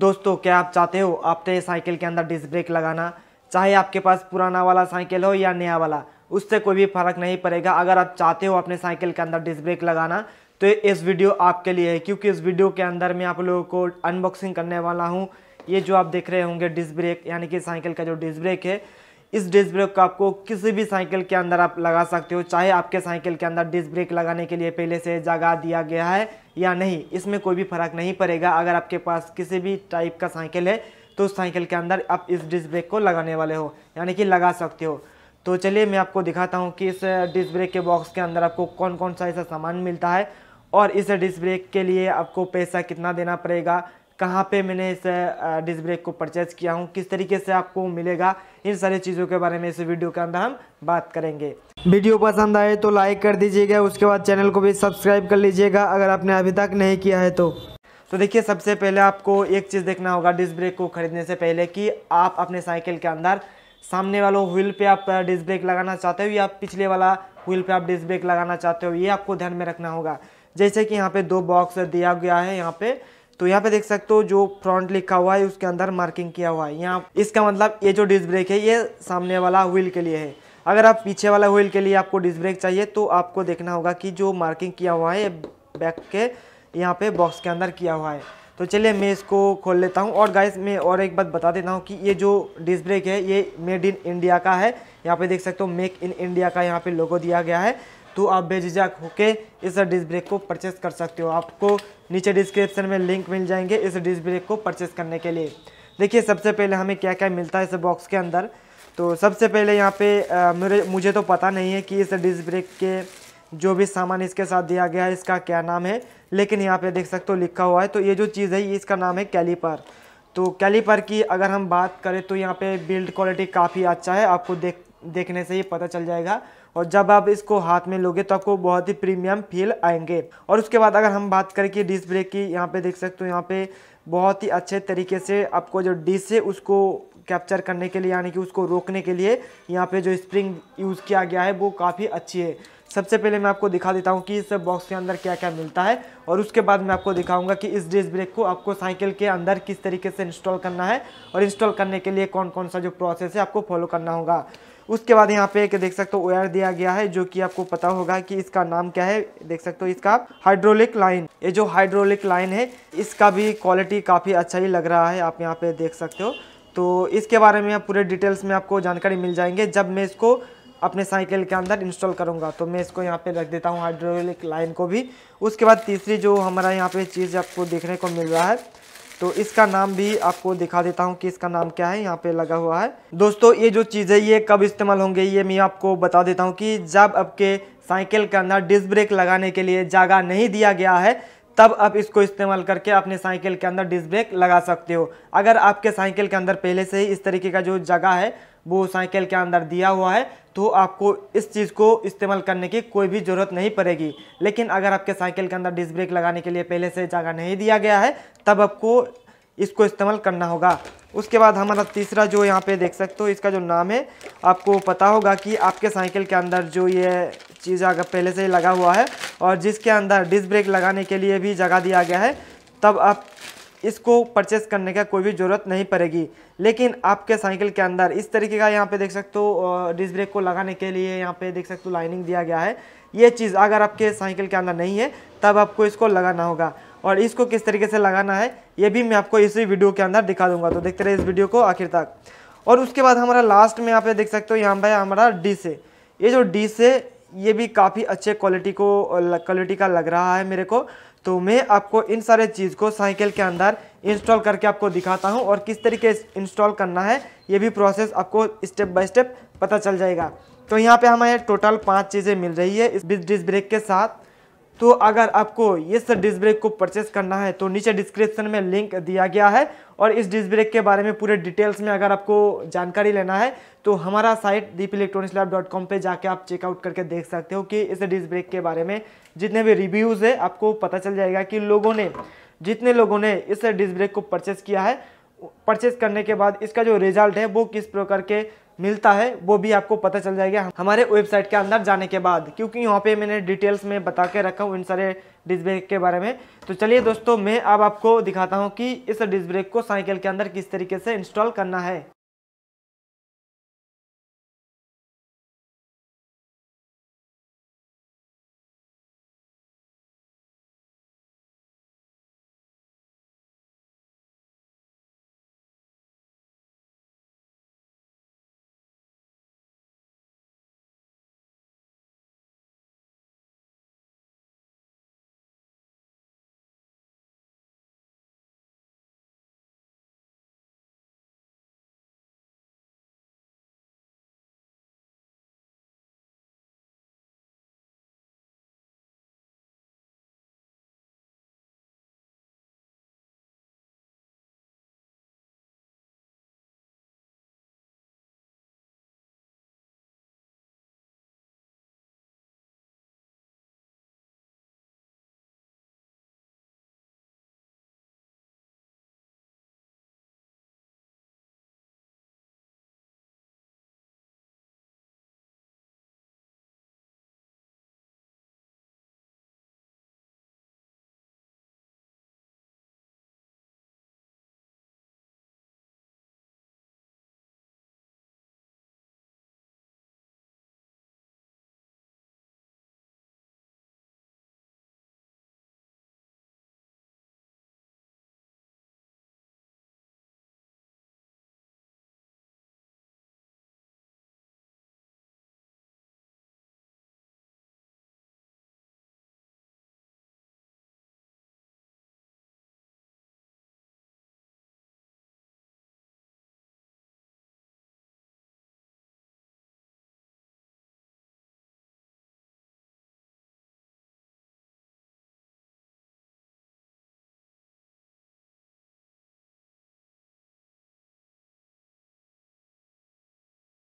दोस्तों क्या आप चाहते हो आपने साइकिल के अंदर डिस्क ब्रेक लगाना चाहे आपके पास पुराना वाला साइकिल हो या नया वाला उससे कोई भी फर्क नहीं पड़ेगा अगर आप चाहते हो अपने साइकिल के अंदर डिस्क ब्रेक लगाना तो इस वीडियो आपके लिए है क्योंकि इस वीडियो के अंदर मैं आप लोगों को अनबॉक्सिंग करने वाला हूँ ये जो आप देख रहे होंगे डिस्क ब्रेक यानी कि साइकिल का जो डिस्क ब्रेक है इस डिस्क ब्रेक को आपको किसी भी साइकिल के अंदर आप लगा सकते हो चाहे आपके साइकिल के अंदर डिस्क ब्रेक लगाने के लिए पहले से जगह दिया गया है या नहीं इसमें कोई भी फर्क नहीं पड़ेगा अगर आपके पास किसी भी टाइप का साइकिल है तो उस साइकिल के अंदर आप इस डिस्क ब्रेक को लगाने वाले हो यानी कि लगा सकते हो तो चलिए मैं आपको दिखाता हूँ कि इस डिस्क ब्रेक के बॉक्स के अंदर आपको कौन कौन सा ऐसा सामान मिलता है और इस डिस्क ब्रेक के लिए आपको पैसा कितना देना पड़ेगा कहाँ पे मैंने इस डिस्क ब्रेक को परचेज़ किया हूँ किस तरीके से आपको मिलेगा इन सारी चीज़ों के बारे में इस वीडियो के अंदर हम बात करेंगे वीडियो पसंद आए तो लाइक कर दीजिएगा उसके बाद चैनल को भी सब्सक्राइब कर लीजिएगा अगर आपने अभी तक नहीं किया है तो तो देखिए सबसे पहले आपको एक चीज़ देखना होगा डिस्क ब्रेक को ख़रीदने से पहले कि आप अपने साइकिल के अंदर सामने वाला व्हील पे आप डिस्क ब्रेक लगाना चाहते हो या पिछले वाला व्हील पे आप डिस्क ब्रेक लगाना चाहते हो ये आपको ध्यान में रखना होगा जैसे कि यहाँ पे दो बॉक्स दिया गया है यहाँ पे तो यहाँ पे देख सकते हो जो फ्रंट लिखा हुआ है उसके अंदर मार्किंग किया हुआ है यहाँ इसका मतलब ये जो डिस्क ब्रेक है ये सामने वाला व्हील के लिए है अगर आप पीछे वाला व्हील के लिए आपको डिस्क ब्रेक चाहिए तो आपको देखना होगा कि जो मार्किंग किया हुआ है बैक के यहाँ पे बॉक्स के अंदर किया हुआ है तो चलिए मैं इसको खोल लेता हूँ और गाइस मैं और एक बात बता देता हूँ कि ये जो डिस्क ब्रेक है ये मेड इन इंडिया का है यहाँ पे देख सकते हो मेक इन इंडिया का यहाँ पे लोगो दिया गया है तो आप बेझिझक होके इस डिस्क ब्रेक को परचेस कर सकते हो आपको नीचे डिस्क्रिप्शन में लिंक मिल जाएंगे इस डिस्क ब्रेक को परचेस करने के लिए देखिए सबसे पहले हमें क्या क्या मिलता है इस बॉक्स के अंदर तो सबसे पहले यहाँ पे मेरे मुझे तो पता नहीं है कि इस डिस्क ब्रेक के जो भी सामान इसके साथ दिया गया है इसका क्या नाम है लेकिन यहाँ पे देख सकते हो लिखा हुआ है तो ये जो चीज़ है इसका नाम है कैलीपर तो कैलीपर की अगर हम बात करें तो यहाँ पे बिल्ड क्वालिटी काफ़ी अच्छा है आपको देख देखने से ही पता चल जाएगा और जब आप इसको हाथ में लोगे तो आपको बहुत ही प्रीमियम फील आएंगे और उसके बाद अगर हम बात करें कि डिस्क ब्रेक की यहाँ पे देख सकते हो यहाँ पे बहुत ही अच्छे तरीके से आपको जो डिस है उसको कैप्चर करने के लिए यानी कि उसको रोकने के लिए यहाँ पे जो स्प्रिंग यूज़ किया गया है वो काफ़ी अच्छी है सबसे पहले मैं आपको दिखा देता हूँ कि इस बॉक्स के अंदर क्या क्या मिलता है और उसके बाद मैं आपको दिखाऊंगा कि इस डिस्क ब्रेक को आपको साइकिल के अंदर किस तरीके से इंस्टॉल करना है और इंस्टॉल करने के लिए कौन कौन सा जो प्रोसेस है आपको फॉलो करना होगा उसके बाद यहाँ पे एक देख सकते हो ओयर दिया गया है जो कि आपको पता होगा कि इसका नाम क्या है देख सकते हो इसका हाइड्रोलिक लाइन ये जो हाइड्रोलिक लाइन है इसका भी क्वालिटी काफ़ी अच्छा ही लग रहा है आप यहाँ पे देख सकते हो तो इसके बारे में पूरे डिटेल्स में आपको जानकारी मिल जाएंगे जब मैं इसको अपने साइकिल के अंदर इंस्टॉल करूँगा तो मैं इसको यहाँ पे रख देता हूँ हाइड्रोलिक लाइन को भी उसके बाद तीसरी जो हमारा यहाँ पे चीज़ आपको देखने को मिल रहा है तो इसका नाम भी आपको दिखा देता हूँ कि इसका नाम क्या है यहाँ पे लगा हुआ है दोस्तों ये जो चीज़ें ये कब इस्तेमाल होंगे ये मैं आपको बता देता हूँ कि जब आपके साइकिल के अंदर डिस्क ब्रेक लगाने के लिए जगह नहीं दिया गया है तब आप इसको इस्तेमाल करके अपने साइकिल के अंदर डिस्क ब्रेक लगा सकते हो अगर आपके साइकिल के अंदर पहले से ही इस तरीके का जो जगह है वो साइकिल के अंदर दिया हुआ है तो आपको इस चीज़ को इस्तेमाल करने की कोई भी ज़रूरत नहीं पड़ेगी लेकिन अगर आपके साइकिल के अंदर डिस्क ब्रेक लगाने के लिए पहले से जगह नहीं दिया गया है तब आपको इसको इस्तेमाल करना होगा उसके बाद हमारा तीसरा जो यहाँ पे देख सकते हो इसका जो नाम है आपको पता होगा कि आपके साइकिल के अंदर जो ये चीज़ अगर पहले से ही लगा हुआ है और जिसके अंदर डिस्क ब्रेक लगाने के लिए भी जगह दिया गया है तब आप इसको परचेस करने का कोई भी ज़रूरत नहीं पड़ेगी लेकिन आपके साइकिल के अंदर इस तरीके का यहाँ पे देख सकते हो डिस्क ब्रेक को लगाने के लिए यहाँ पे देख सकते हो लाइनिंग दिया गया है ये चीज़ अगर आपके साइकिल के अंदर नहीं है तब आपको इसको लगाना होगा और इसको किस तरीके से लगाना है ये भी मैं आपको इसी वीडियो के अंदर दिखा दूंगा तो देखते रहे इस वीडियो को आखिर तक और उसके बाद हमारा लास्ट में यहाँ पे देख सकते हो यहाँ पर हमारा डी से ये जो डी से ये भी काफ़ी अच्छे क्वालिटी को क्वालिटी का लग रहा है मेरे को तो मैं आपको इन सारे चीज़ को साइकिल के अंदर इंस्टॉल करके आपको दिखाता हूँ और किस तरीके इंस्टॉल करना है ये भी प्रोसेस आपको स्टेप बाय स्टेप पता चल जाएगा तो यहाँ पे हमें टोटल पांच चीज़ें मिल रही है इस डिस्क ब्रेक के साथ तो अगर आपको ये सर डिस्क ब्रेक को परचेस करना है तो नीचे डिस्क्रिप्शन में लिंक दिया गया है और इस डिस्क ब्रेक के बारे में पूरे डिटेल्स में अगर आपको जानकारी लेना है तो हमारा site Deep electronics lab dot com पर जाके आप चेकआउट करके देख सकते हो कि इस डिस्क ब्रेक के बारे में जितने भी रिव्यूज़ है आपको पता चल जाएगा कि लोगों ने जितने लोगों ने इस डिस्क ब्रेक को परचेस किया है परचेस करने के बाद इसका जो रिजल्ट है वो किस प्रकार के मिलता है वो भी आपको पता चल जाएगा हमारे वेबसाइट के अंदर जाने के बाद क्योंकि यहाँ पे मैंने डिटेल्स में बता के रखा हूँ इन सारे डिस्क ब्रेक के बारे में तो चलिए दोस्तों मैं अब आपको दिखाता हूँ कि इस डिस्क ब्रेक को साइकिल के अंदर किस तरीके से इंस्टॉल करना है